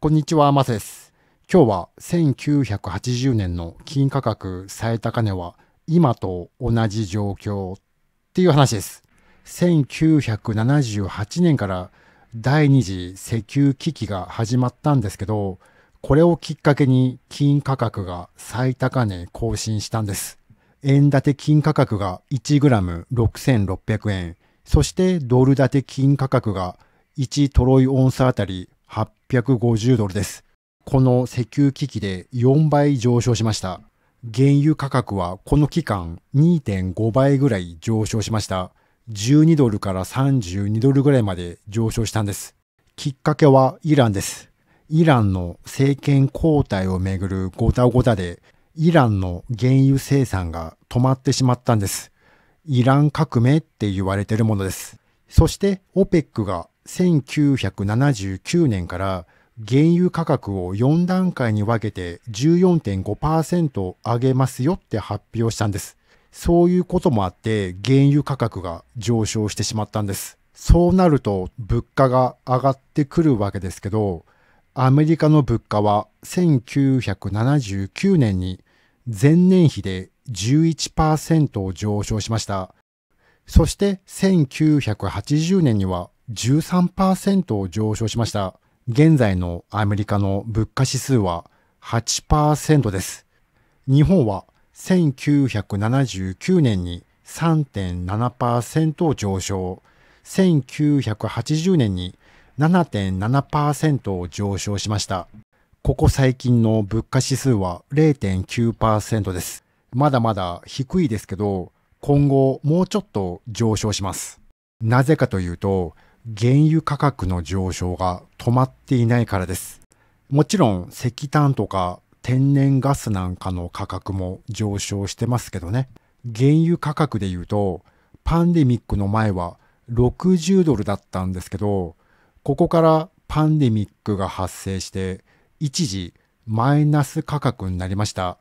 こんにちは、マセです。今日は1980年の金価格最高値は今と同じ状況っていう話です。1978年から第二次石油危機が始まったんですけど、これをきっかけに金価格が最高値更新したんです。円建て金価格が 1g6600 円、そしてドル建て金価格が1トロイオンスあたり850ドルです。この石油危機で4倍上昇しました。原油価格はこの期間2.5倍ぐらい上昇しました。12ドルから32ドルぐらいまで上昇したんです。きっかけはイランです。イランの政権交代をめぐるごたごたで、イランの原油生産が止まってしまったんです。イラン革命って言われてるものです。そして OPEC が1979年から原油価格を4段階に分けて14.5%上げますよって発表したんです。そういうこともあって原油価格が上昇してしまったんです。そうなると物価が上がってくるわけですけど、アメリカの物価は1979年に前年比で11%上昇しました。そして1980年には13%上昇しました。現在のアメリカの物価指数は8%です。日本は1979年に3.7%上昇、1980年に7.7%上昇しました。ここ最近の物価指数は0.9%です。まだまだ低いですけど、今後もうちょっと上昇します。なぜかというと、原油価格の上昇が止まっていないからです。もちろん石炭とか天然ガスなんかの価格も上昇してますけどね。原油価格で言うと、パンデミックの前は60ドルだったんですけど、ここからパンデミックが発生して、一時マイナス価格になりました。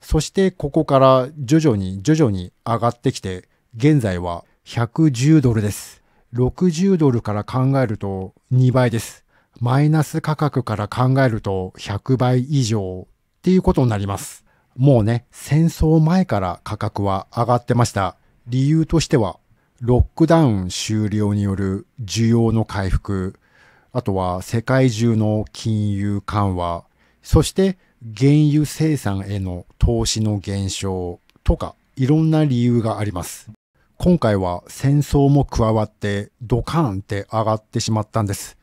そしてここから徐々に徐々に上がってきて、現在は110ドルです。60ドルから考えると2倍です。マイナス価格から考えると100倍以上っていうことになります。もうね、戦争前から価格は上がってました。理由としては、ロックダウン終了による需要の回復、あとは世界中の金融緩和、そして原油生産への投資の減少とかいろんな理由があります。今回は戦争も加わってドカーンって上がってしまったんです。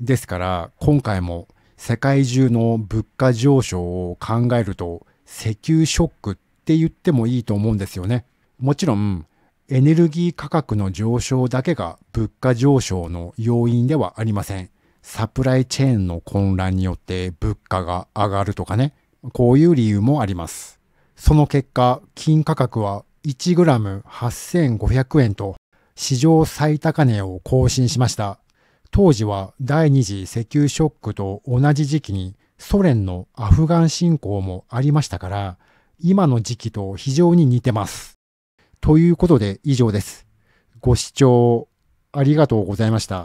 ですから今回も世界中の物価上昇を考えると石油ショックって言ってもいいと思うんですよね。もちろんエネルギー価格の上昇だけが物価上昇の要因ではありません。サプライチェーンの混乱によって物価が上がるとかね。こういう理由もあります。その結果、金価格は 1g8500 円と史上最高値を更新しました。当時は第二次石油ショックと同じ時期にソ連のアフガン侵攻もありましたから、今の時期と非常に似てます。ということで以上です。ご視聴ありがとうございました。